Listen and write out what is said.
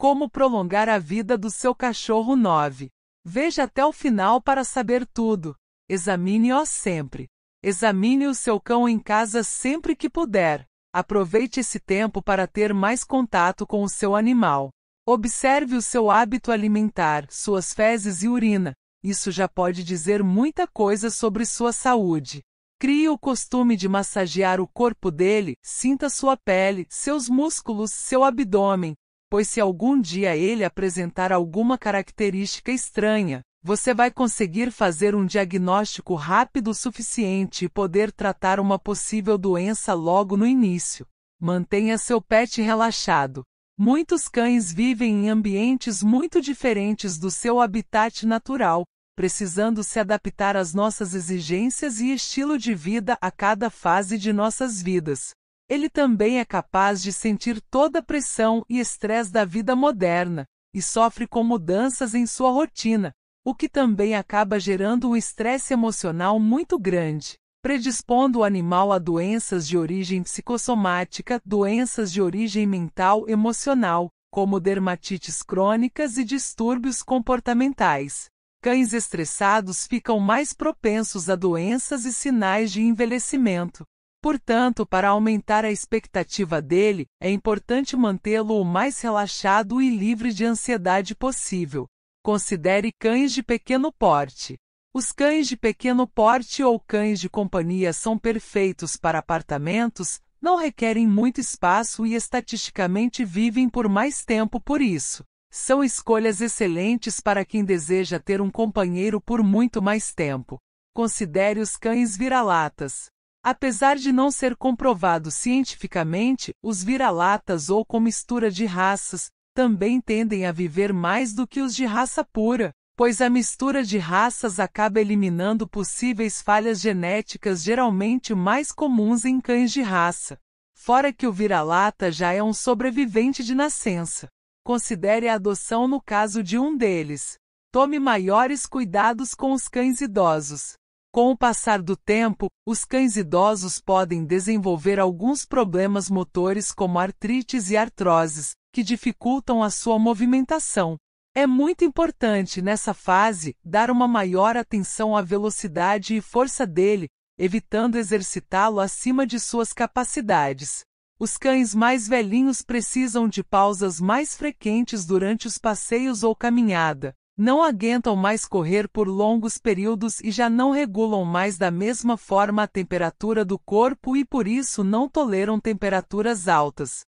Como prolongar a vida do seu cachorro 9. Veja até o final para saber tudo. Examine-o sempre. Examine o seu cão em casa sempre que puder. Aproveite esse tempo para ter mais contato com o seu animal. Observe o seu hábito alimentar, suas fezes e urina. Isso já pode dizer muita coisa sobre sua saúde. Crie o costume de massagear o corpo dele, sinta sua pele, seus músculos, seu abdômen, pois se algum dia ele apresentar alguma característica estranha, você vai conseguir fazer um diagnóstico rápido o suficiente e poder tratar uma possível doença logo no início. Mantenha seu pet relaxado. Muitos cães vivem em ambientes muito diferentes do seu habitat natural, precisando se adaptar às nossas exigências e estilo de vida a cada fase de nossas vidas. Ele também é capaz de sentir toda a pressão e estresse da vida moderna e sofre com mudanças em sua rotina, o que também acaba gerando um estresse emocional muito grande, predispondo o animal a doenças de origem psicossomática, doenças de origem mental emocional, como dermatites crônicas e distúrbios comportamentais. Cães estressados ficam mais propensos a doenças e sinais de envelhecimento, Portanto, para aumentar a expectativa dele, é importante mantê-lo o mais relaxado e livre de ansiedade possível. Considere cães de pequeno porte. Os cães de pequeno porte ou cães de companhia são perfeitos para apartamentos, não requerem muito espaço e estatisticamente vivem por mais tempo por isso. São escolhas excelentes para quem deseja ter um companheiro por muito mais tempo. Considere os cães vira-latas. Apesar de não ser comprovado cientificamente, os vira-latas ou com mistura de raças também tendem a viver mais do que os de raça pura, pois a mistura de raças acaba eliminando possíveis falhas genéticas geralmente mais comuns em cães de raça. Fora que o vira-lata já é um sobrevivente de nascença. Considere a adoção no caso de um deles. Tome maiores cuidados com os cães idosos. Com o passar do tempo, os cães idosos podem desenvolver alguns problemas motores como artrites e artroses, que dificultam a sua movimentação. É muito importante, nessa fase, dar uma maior atenção à velocidade e força dele, evitando exercitá-lo acima de suas capacidades. Os cães mais velhinhos precisam de pausas mais frequentes durante os passeios ou caminhada, não aguentam mais correr por longos períodos e já não regulam mais da mesma forma a temperatura do corpo e por isso não toleram temperaturas altas.